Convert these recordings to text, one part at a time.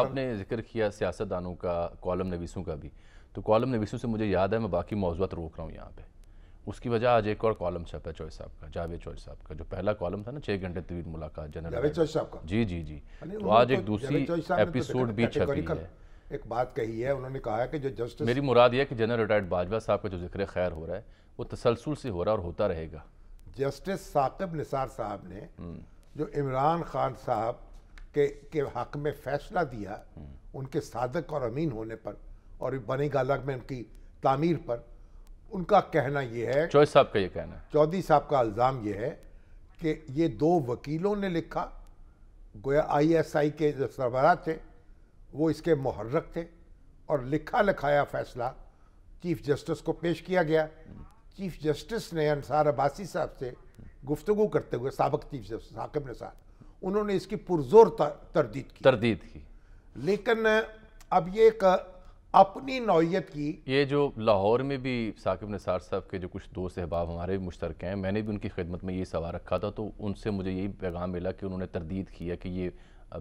हाँ। आपने जिक्र किया सियासतदानों का कॉलम नवीसों का भी तो कॉलम नवीसों से मुझे याद है मैं बाकी मौजूद रोक रहा हूँ यहाँ पे उसकी वजह आज एक और कॉलम छपा है चॉइस साहब का जावेद चॉइस साहब का जो पहला कॉलम था ना छः घंटे तवील मुलाकात जनरल साहब का जी जी जी तो आज एक तो दूसरी तो एपिसोड भी छपी है एक बात कही है उन्होंने कहा कि जो जस्टिस मेरी मुराद यह कि जनरल रिटायर्ड बाजवा साहब का जो जिक्र खैर हो रहा है वो तसलसल से हो रहा और होता रहेगा जस्टिस साकिब निसार साहब ने हम्म। जो इमरान खान साहब के के हक में फैसला दिया उनके सादक और अमीन होने पर और बनी गालक में उनकी तामीर पर उनका कहना यह है चौधरी साहब का ये कहना है चौधरी साहब का इल्ज़ाम यह है कि ये दो वकीलों ने लिखा गोया आईएसआई के जो सरबरा थे वो इसके मुहर्रक थे और लिखा लिखाया फैसला चीफ जस्टिस को पेश किया गया चीफ जस्टिस ने अनसार अब्बासी साहब से गुफ्तु करते हुए सबक चीफ जस्टिस हाकिब ने साहब उन्होंने इसकी पुरजोर तरदीद की तरदीद की लेकिन अब ये एक अपनी नौीयत की ये जो लाहौर में भी साकिब निसार साहब के जो कुछ दोस्त अहबाब हमारे भी मुश्तरक हैं मैंने भी उनकी खिदमत में ये सवाल रखा था तो उनसे मुझे यही पैगाम मिला कि उन्होंने तरदीद किया कि ये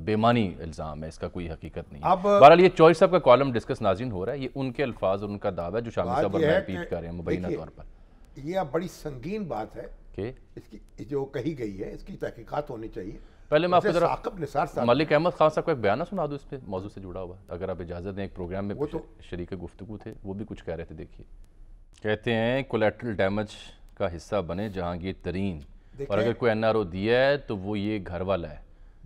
बेमानी इल्ज़ाम है इसका कोई हकीकत नहीं अब बहरहाल ये चॉइस साहब का कॉलम डिस्कस नाजिन हो रहा है ये उनके अल्फाज और उनका दावा है जो शामिल साहब और रिपीट कर रहे हैं मुबैना तौर पर यह बड़ी संगीन बात है कि इसकी जो कही गई है इसकी तहकीकत होनी चाहिए पहले मैं आपको जरा निसार साहब मलिक अहमद खान साहब का एक बयान सुना दो इस पे मौजू से जुड़ा हुआ अगर आप इजाज़त दें एक प्रोग्राम में वो तो शरीक गुफ्तु थे वो भी कुछ कह रहे थे देखिए कहते हैं कोलेट्रल डैमेज का हिस्सा बने जहांगीर तरीन और अगर कोई एन दिया है तो वो ये घर वाला है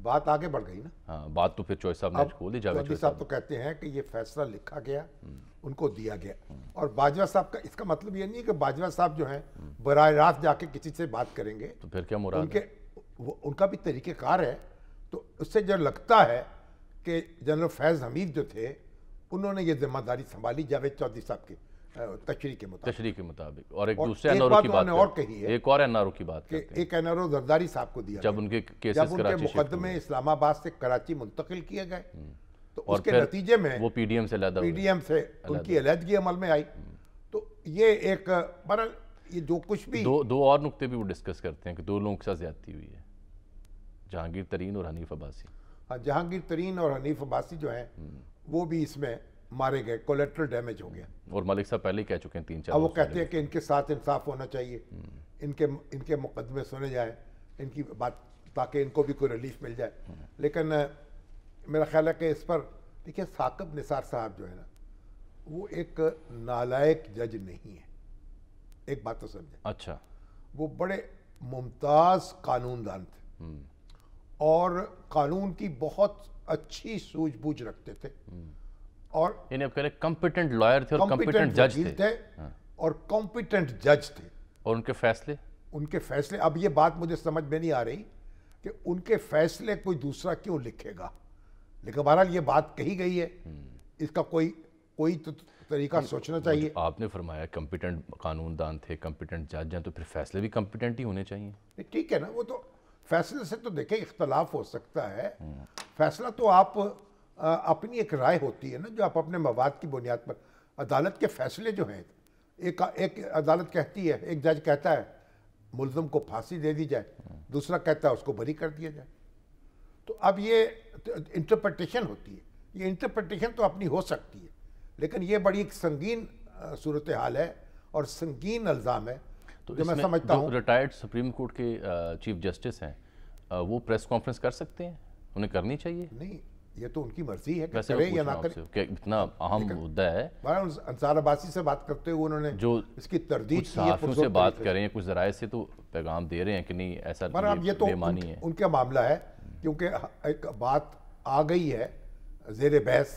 बात आगे बढ़ गई ना हाँ बात तो फिर चौधरी साहब खोल ही जावेद साहब तो कहते हैं कि ये फैसला लिखा गया हम्म। उनको दिया गया हम्म। और बाजवा साहब का इसका मतलब ये नहीं है कि बाजवा साहब जो है बरह रास्त जाके किसी से बात करेंगे तो फिर क्या मुराद उनके वो उनका भी तरीक़ार है तो उससे जो लगता है कि जनरल फैज़ हमीद जो थे उन्होंने ये जिम्मेदारी संभाली जावेद चौधरी साहब की तशरी के मुताबिक तशरी के मुताबिक और एक दूसरे एनआरओ की बात और कही है एक और ओ की बात कि एक एनआरओ जरदारी साहब को दिया जब उनके केसेस जब उनके मुकदमे इस्लामाबाद से कराची मुंतकिल किए गए हम्म। तो उसके नतीजे में वो पीडीएम से पीडीएम से उनकी अलहदगी अमल में आई हम्म। तो ये एक बड़ा ये जो कुछ भी दो दो और नुकते भी वो डिस्कस करते हैं कि दो लोगों के साथ ज्यादती हुई है जहांगीर तरीन और हनीफ अब्बासी हाँ जहांगीर तरीन और हनीफ अब्बासी जो हैं हम्म। वो भी इसमें मारे गए कोलेट्रल डैमेज हो गया और मलिक साहब पहले ही कह चुके हैं तीन चार अब वो कहते हैं कि इनके साथ इंसाफ होना चाहिए हम्म। इनके इनके मुकदमे सुने जाए इनकी बात ताकि इनको भी कोई रिलीफ मिल जाए हम्म। लेकिन मेरा ख्याल है कि इस पर देखिए साकब निसार साहब जो है ना वो एक नालायक जज नहीं है एक बात तो समझे अच्छा वो बड़े मुमताज़ कानूनदान थे और कानून की बहुत अच्छी सूझबूझ रखते थे और इन्हें कह रहे कॉम्पिटेंट लॉयर थे और कॉम्पिटेंट जज थे, थे हाँ। और कॉम्पिटेंट जज थे और उनके फैसले उनके फैसले अब ये बात मुझे समझ में नहीं आ रही कि उनके फैसले कोई दूसरा क्यों लिखेगा लेकिन बहरहाल ये बात कही गई है इसका कोई कोई तो तरीका सोचना चाहिए आपने फरमाया कंपिटेंट कानूनदान थे कंपिटेंट जज हैं तो फिर फैसले भी कंपिटेंट ही होने चाहिए ठीक है ना वो तो फैसले से तो देखें इख्तलाफ हो सकता है फैसला तो आप आ, अपनी एक राय होती है ना जो आप अपने मवाद की बुनियाद पर अदालत के फैसले जो हैं एक एक अदालत कहती है एक जज कहता है मुलम को फांसी दे दी जाए दूसरा कहता है उसको बरी कर दिया जाए तो अब ये इंटरप्रटेशन तो होती है ये इंटरप्रटेशन तो अपनी हो सकती है लेकिन ये बड़ी एक संगीन सूरत हाल है और संगीन अल्ज़ाम है तो जो मैं समझता हूँ रिटायर्ड सुप्रीम कोर्ट के चीफ जस्टिस हैं वो प्रेस कॉन्फ्रेंस कर सकते हैं उन्हें करनी चाहिए नहीं ये तो उनकी मर्जी है वैसे करें या ना करें इतना अहम मुद्दा है अंसार अब्बासी से बात करते हुए उन्होंने जो इसकी तरदीद साफियों से बात करें कुछ जराये से तो पैगाम दे रहे हैं कि नहीं ऐसा पर ये तो बेमानी है उनका मामला है क्योंकि एक बात आ गई है जेर बहस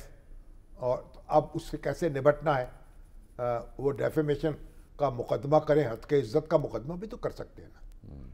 और अब उससे कैसे निपटना है वो डेफेमेशन का मुकदमा करें हद के इज्जत का मुकदमा भी तो कर सकते हैं ना